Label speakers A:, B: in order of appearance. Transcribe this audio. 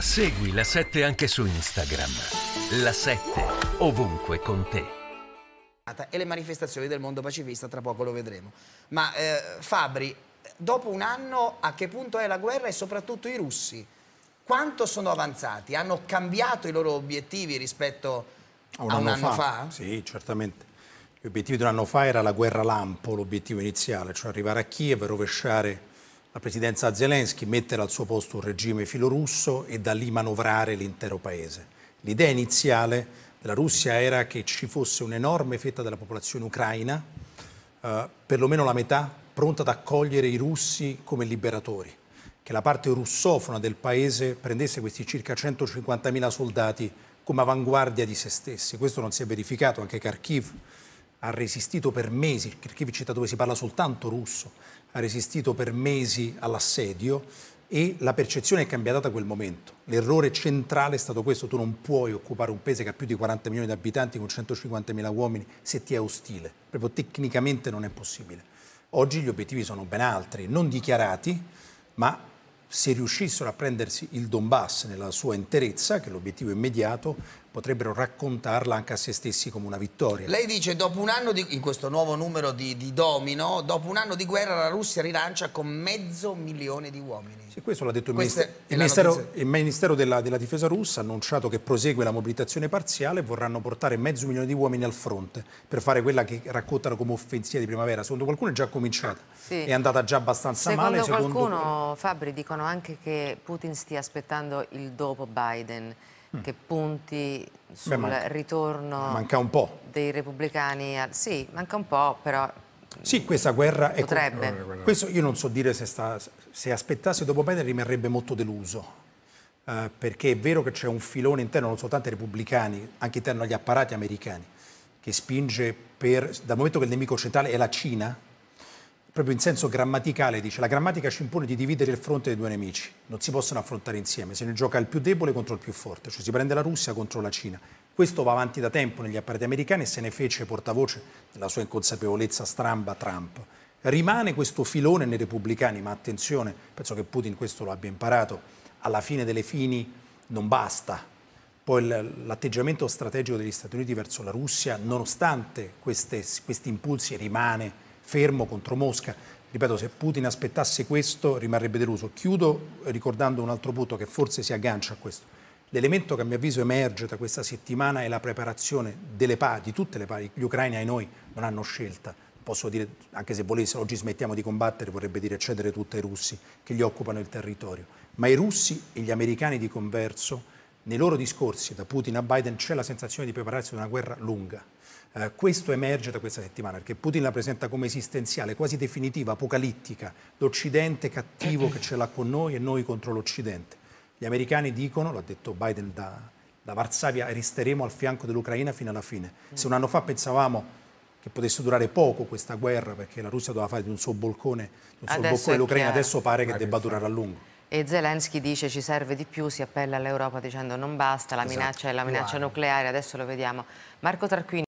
A: Segui la 7 anche su Instagram. La 7 ovunque con te.
B: E le manifestazioni del mondo pacifista, tra poco lo vedremo. Ma eh, Fabri, dopo un anno a che punto è la guerra e soprattutto i russi? Quanto sono avanzati? Hanno cambiato i loro obiettivi rispetto a un, a un anno, anno fa?
A: fa? Sì, certamente. L'obiettivo di un anno fa era la guerra lampo, l'obiettivo iniziale, cioè arrivare a Kiev e rovesciare la presidenza Zelensky mettere al suo posto un regime filorusso e da lì manovrare l'intero paese. L'idea iniziale della Russia era che ci fosse un'enorme fetta della popolazione ucraina, eh, perlomeno la metà, pronta ad accogliere i russi come liberatori, che la parte russofona del paese prendesse questi circa 150.000 soldati come avanguardia di se stessi. Questo non si è verificato, anche Kharkiv ha resistito per mesi, Kirchhoff città dove si parla soltanto russo, ha resistito per mesi all'assedio e la percezione è cambiata da quel momento. L'errore centrale è stato questo, tu non puoi occupare un paese che ha più di 40 milioni di abitanti con 150 mila uomini se ti è ostile, proprio tecnicamente non è possibile. Oggi gli obiettivi sono ben altri, non dichiarati, ma se riuscissero a prendersi il Donbass nella sua interezza, che è l'obiettivo immediato, potrebbero raccontarla anche a se stessi come una vittoria. Lei dice,
B: dopo un anno di, in questo nuovo numero di, di domino, dopo un anno di guerra la Russia rilancia con mezzo milione di uomini.
A: Sì, questo l'ha detto il, ministero, il ministero, il ministero della, della, Difesa russa, ha annunciato che prosegue la mobilitazione parziale e vorranno portare mezzo milione di uomini al fronte per fare quella che raccontano come offensiva di primavera. Secondo qualcuno è già cominciata, sì. è andata già abbastanza secondo male. Secondo qualcuno,
C: secondo... Fabri, dicono anche che Putin stia aspettando il dopo Biden. Mm. che punti sul Beh, manca. ritorno manca un po'. dei repubblicani. Al... Sì, manca un po', però...
A: Sì, questa guerra potrebbe. è... Potrebbe. Questo io non so dire se, sta, se aspettasse dopo Biden rimarrebbe molto deluso. Eh, perché è vero che c'è un filone interno non soltanto ai repubblicani, anche interno agli apparati americani, che spinge per, dal momento che il nemico centrale è la Cina, proprio in senso grammaticale dice la grammatica ci impone di dividere il fronte dei due nemici, non si possono affrontare insieme, se ne gioca il più debole contro il più forte, cioè si prende la Russia contro la Cina. Questo va avanti da tempo negli apparati americani e se ne fece portavoce nella sua inconsapevolezza stramba Trump. Rimane questo filone nei repubblicani, ma attenzione, penso che Putin questo lo abbia imparato, alla fine delle fini non basta. Poi l'atteggiamento strategico degli Stati Uniti verso la Russia, nonostante queste, questi impulsi, rimane fermo contro Mosca. Ripeto, se Putin aspettasse questo rimarrebbe deluso. Chiudo ricordando un altro punto che forse si aggancia a questo. L'elemento che a mio avviso emerge da questa settimana è la preparazione delle pari, di tutte le parti. Gli ucraini ai noi non hanno scelta. Posso dire, anche se volessero, oggi smettiamo di combattere, vorrebbe dire cedere tutto ai russi che gli occupano il territorio. Ma i russi e gli americani di converso nei loro discorsi, da Putin a Biden, c'è la sensazione di prepararsi ad una guerra lunga. Eh, questo emerge da questa settimana, perché Putin la presenta come esistenziale, quasi definitiva, apocalittica, l'Occidente cattivo che ce l'ha con noi e noi contro l'Occidente. Gli americani dicono, l'ha detto Biden da, da Varsavia, resteremo al fianco dell'Ucraina fino alla fine. Se un anno fa pensavamo che potesse durare poco questa guerra perché la Russia doveva fare di un suo bolcone l'Ucraina, adesso pare che debba durare a lungo.
C: E Zelensky dice ci serve di più, si appella all'Europa dicendo non basta, la esatto. minaccia è la minaccia Guarda. nucleare, adesso lo vediamo. Marco Tarquini.